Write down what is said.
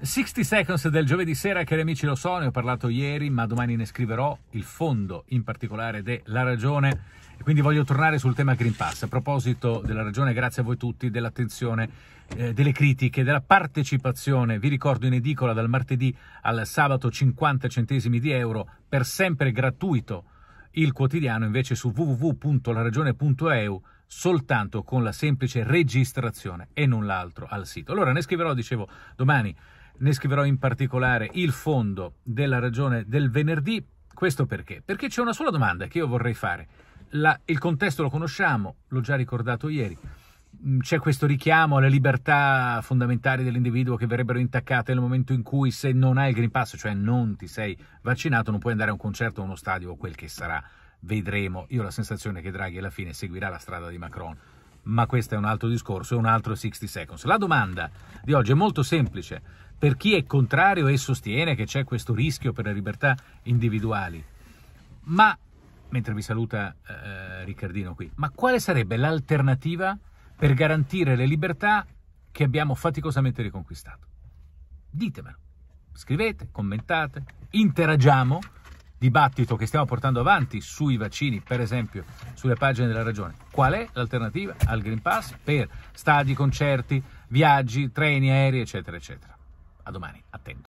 60 Seconds del giovedì sera, cari amici lo so, ne ho parlato ieri, ma domani ne scriverò il fondo in particolare della ragione e quindi voglio tornare sul tema Green Pass. A proposito della ragione, grazie a voi tutti dell'attenzione, eh, delle critiche, della partecipazione. Vi ricordo in edicola dal martedì al sabato 50 centesimi di euro, per sempre gratuito il quotidiano invece su www.laragione.eu soltanto con la semplice registrazione e null'altro al sito. Allora ne scriverò, dicevo, domani ne scriverò in particolare il fondo della ragione del venerdì. Questo perché? Perché c'è una sola domanda che io vorrei fare. La, il contesto lo conosciamo, l'ho già ricordato ieri. Mm, c'è questo richiamo alle libertà fondamentali dell'individuo che verrebbero intaccate nel momento in cui se non hai il Green Pass, cioè non ti sei vaccinato, non puoi andare a un concerto, a uno stadio o quel che sarà. Vedremo. Io ho la sensazione che Draghi alla fine seguirà la strada di Macron, ma questo è un altro discorso, è un altro 60 seconds. La domanda di oggi è molto semplice. Per chi è contrario e sostiene che c'è questo rischio per le libertà individuali, ma mentre vi saluta eh, eh Riccardino qui, ma quale sarebbe l'alternativa? per garantire le libertà che abbiamo faticosamente riconquistato? Ditemelo. Scrivete, commentate, interagiamo. Dibattito che stiamo portando avanti sui vaccini, per esempio, sulle pagine della ragione. Qual è l'alternativa al Green Pass per stadi, concerti, viaggi, treni, aerei, eccetera, eccetera. A domani, attento.